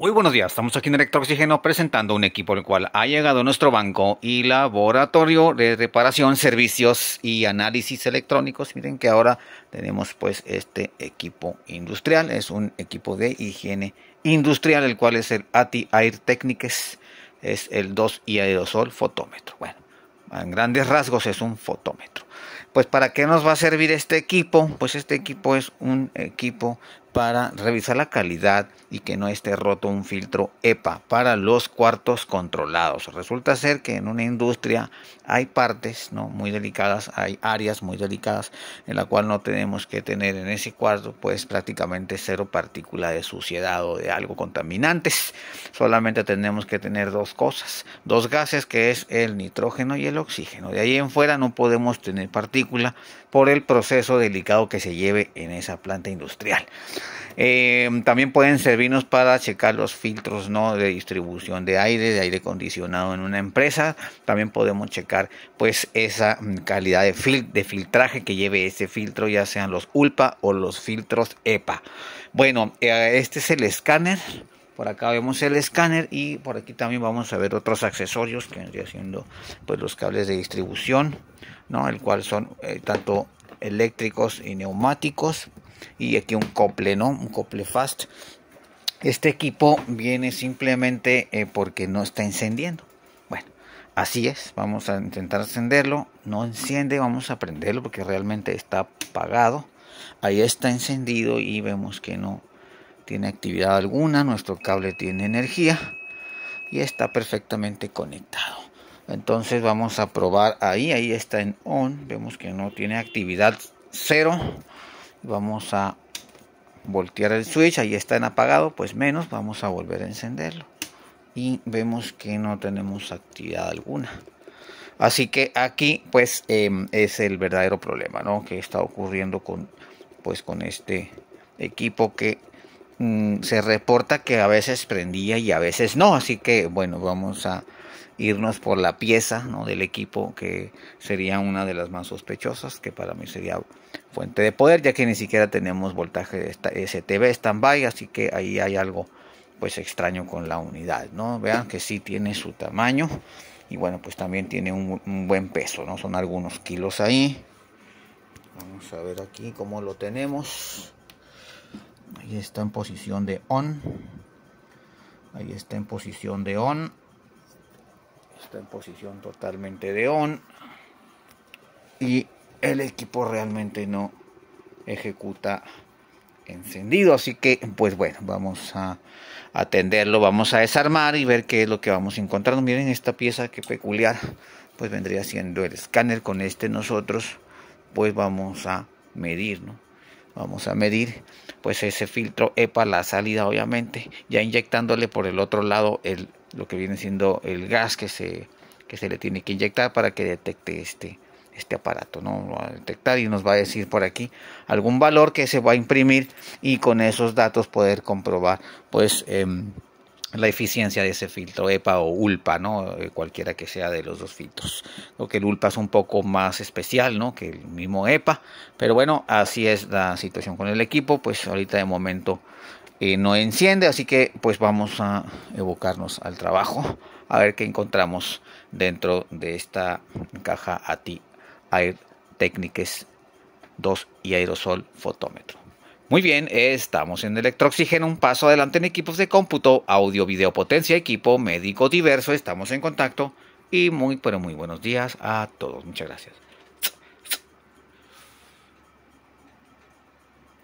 Muy buenos días, estamos aquí en Electrooxígeno Oxígeno presentando un equipo el cual ha llegado a nuestro banco y laboratorio de reparación, servicios y análisis electrónicos. Miren que ahora tenemos pues este equipo industrial, es un equipo de higiene industrial, el cual es el ATI Air Techniques, es el 2 y aerosol fotómetro. Bueno, en grandes rasgos es un fotómetro. Pues para qué nos va a servir este equipo? Pues este equipo es un equipo para revisar la calidad y que no esté roto un filtro EPA para los cuartos controlados. Resulta ser que en una industria hay partes ¿no? muy delicadas, hay áreas muy delicadas en la cual no tenemos que tener en ese cuarto pues prácticamente cero partícula de suciedad o de algo contaminantes. Solamente tenemos que tener dos cosas, dos gases que es el nitrógeno y el oxígeno. De ahí en fuera no podemos tener partícula por el proceso delicado que se lleve en esa planta industrial. Em, también pueden servirnos para checar los filtros ¿no? de distribución de aire, de aire acondicionado en una empresa. También podemos checar pues esa mm, calidad de, de filtraje que lleve ese filtro, ya sean los ULPA o los filtros EPA. Bueno, eh, este es el escáner. Por acá vemos el escáner y por aquí también vamos a ver otros accesorios que vendría haciendo pues los cables de distribución, ¿no? El cual son eh, tanto eléctricos y neumáticos y aquí un cople, ¿no? Un cople fast. Este equipo viene simplemente eh, porque no está encendiendo. Bueno, así es. Vamos a intentar encenderlo. No enciende, vamos a prenderlo porque realmente está apagado. Ahí está encendido y vemos que no tiene actividad alguna. Nuestro cable tiene energía y está perfectamente conectado. Entonces vamos a probar ahí. Ahí está en on. Vemos que no tiene actividad cero. Vamos a voltear el switch, ahí está en apagado, pues menos, vamos a volver a encenderlo. Y vemos que no tenemos actividad alguna. Así que aquí pues em, es el verdadero problema, ¿no? Que está ocurriendo con, pues, con este equipo que mm, se reporta que a veces prendía y a veces no. Así que bueno, vamos a irnos por la pieza ¿no? del equipo, que sería una de las más sospechosas, que para mí sería fuente de poder, ya que ni siquiera tenemos voltaje STB standby, así que ahí hay algo pues extraño con la unidad, ¿no? Vean que sí tiene su tamaño y bueno, pues también tiene un, un buen peso, ¿no? Son algunos kilos ahí. Vamos a ver aquí cómo lo tenemos. Ahí está en posición de on. Ahí está en posición de on. Está en posición totalmente de on. Y el equipo realmente no ejecuta encendido. Así que, pues bueno, vamos a atenderlo, vamos a desarmar y ver qué es lo que vamos a encontrar Miren esta pieza que peculiar, pues vendría siendo el escáner. Con este nosotros, pues vamos a medir, ¿no? Vamos a medir, pues ese filtro EPA, la salida, obviamente, ya inyectándole por el otro lado el lo que viene siendo el gas que se, que se le tiene que inyectar para que detecte este, este aparato, ¿no? Lo va a detectar y nos va a decir por aquí algún valor que se va a imprimir y con esos datos poder comprobar, pues, em, la eficiencia de ese filtro EPA o ULPA, ¿no? Eh, cualquiera que sea de los dos filtros. Lo que el ULPA es un poco más especial, ¿no? Que el mismo EPA. Pero bueno, así es la situación con el equipo. Pues ahorita de momento eh, no enciende, así que pues vamos a evocarnos al trabajo a ver qué encontramos dentro de esta caja ATI Air Techniques 2 y aerosol fotómetro. Muy bien, estamos en electrooxígeno, un paso adelante en equipos de cómputo, audio, video, potencia, equipo médico diverso, estamos en contacto y muy pero muy buenos días a todos, muchas gracias.